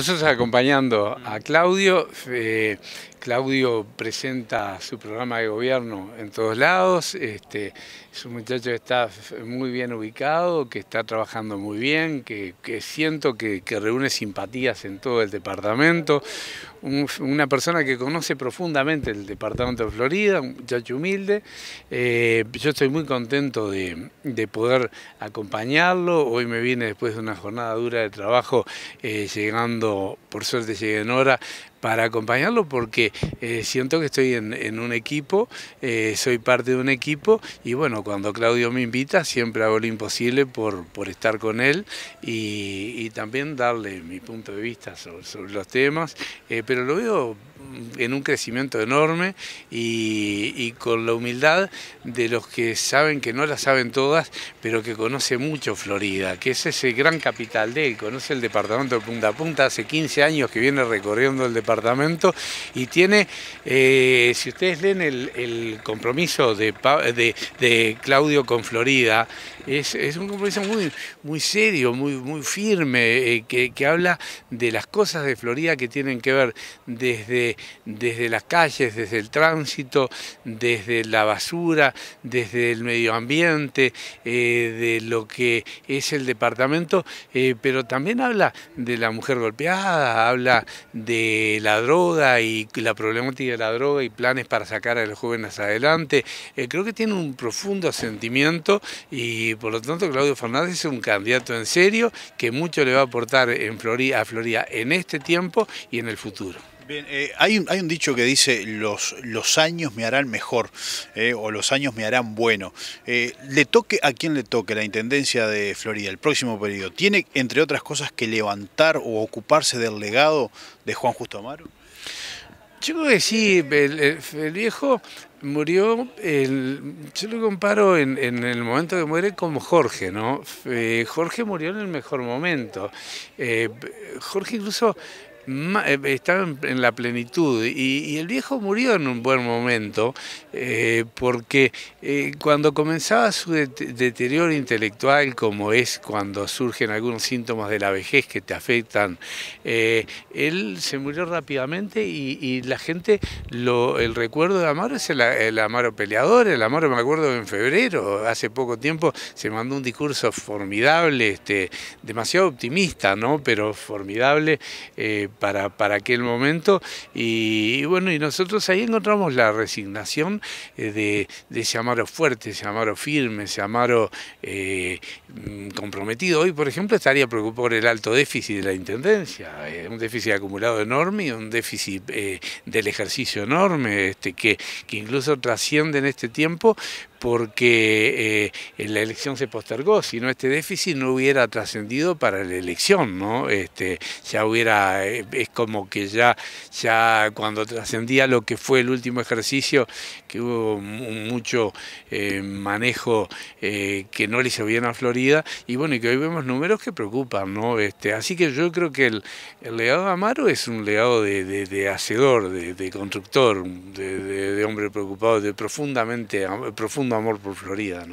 Nosotros acompañando a Claudio, eh, Claudio presenta su programa de gobierno en todos lados, este, es un muchacho que está muy bien ubicado, que está trabajando muy bien, que, siento que, reúne simpatías en todo el departamento, una persona que conoce profundamente el departamento de Florida, un muchacho humilde. Eh, yo estoy muy contento de, poder acompañarlo, hoy me viene después de una jornada dura de trabajo, eh, llegando, por suerte llegué en hora, para acompañarlo porque eh, siento que estoy en, un equipo, eh, soy parte de un equipo y bueno, cuando Claudio me invita siempre hago lo imposible por, por estar con él y, también darle mi punto de vista sobre, los temas, eh, pero lo veo en un crecimiento enorme y, con la humildad de los que saben que no la saben todas, pero que conoce mucho Florida, que es ese gran capital de él, conoce el departamento de punta a punta, hace 15 años que viene recorriendo el departamento y tiene, eh, si ustedes leen el, compromiso de, de, Claudio con Florida, es, un compromiso muy, muy serio, muy, muy firme, eh, que, que habla de las cosas de Florida que tienen que ver desde desde, las calles, desde el tránsito, desde la basura, desde el medio ambiente, eh, de lo que es el departamento, eh, pero también habla de la mujer golpeada, habla de la droga y la problemática de la droga y planes para sacar a los jóvenes adelante. Eh, creo que tiene un profundo sentimiento y por lo tanto Claudio Fernández es un candidato en serio que mucho le va a aportar a Florida en este tiempo y en el futuro. Eh, hay, hay, un dicho que dice, los, los años me harán mejor eh, o los años me harán bueno. Eh, le toque a quién le toque la Intendencia de Florida el próximo periodo, ¿tiene, entre otras cosas, que levantar o ocuparse del legado de Juan Justo Amaro? Yo creo que sí, el, viejo murió, yo lo comparo en, el momento que muere como Jorge, ¿no? Jorge murió en el mejor momento. Jorge incluso eh, estaba en la plenitud y, el viejo murió en un buen momento eh, porque eh, cuando comenzaba su deterioro intelectual como es cuando surgen algunos síntomas de la vejez que te afectan él se murió rápidamente y, la gente el recuerdo de Amaro es el, Amaro peleador el Amaro me acuerdo en febrero hace poco tiempo se mandó un discurso formidable este, demasiado optimista no pero formidable para, para aquel momento. Y, bueno, y nosotros ahí encontramos la resignación eh, de, de llamaros fuerte, llamaros firme, llamaros eh, mm, comprometido. Hoy, por ejemplo, estaría preocupado por el alto déficit de la Intendencia, eh, un déficit acumulado enorme un déficit del ejercicio enorme, este, que, que incluso trasciende en este tiempo, porque eh, la elección se postergó, si no este déficit no hubiera trascendido para la elección, ¿no? Este, ya hubiera, eh, es como que ya, ya cuando trascendía lo que fue el último ejercicio, que hubo mucho eh, manejo que no le hizo bien a Florida, y bueno, y que hoy vemos números que preocupan, ¿no? Este, así que yo creo que el, legado de Amaro es un legado de, hacedor, de, constructor, de, hombre preocupado, de profundamente, profundamente amor por Florida.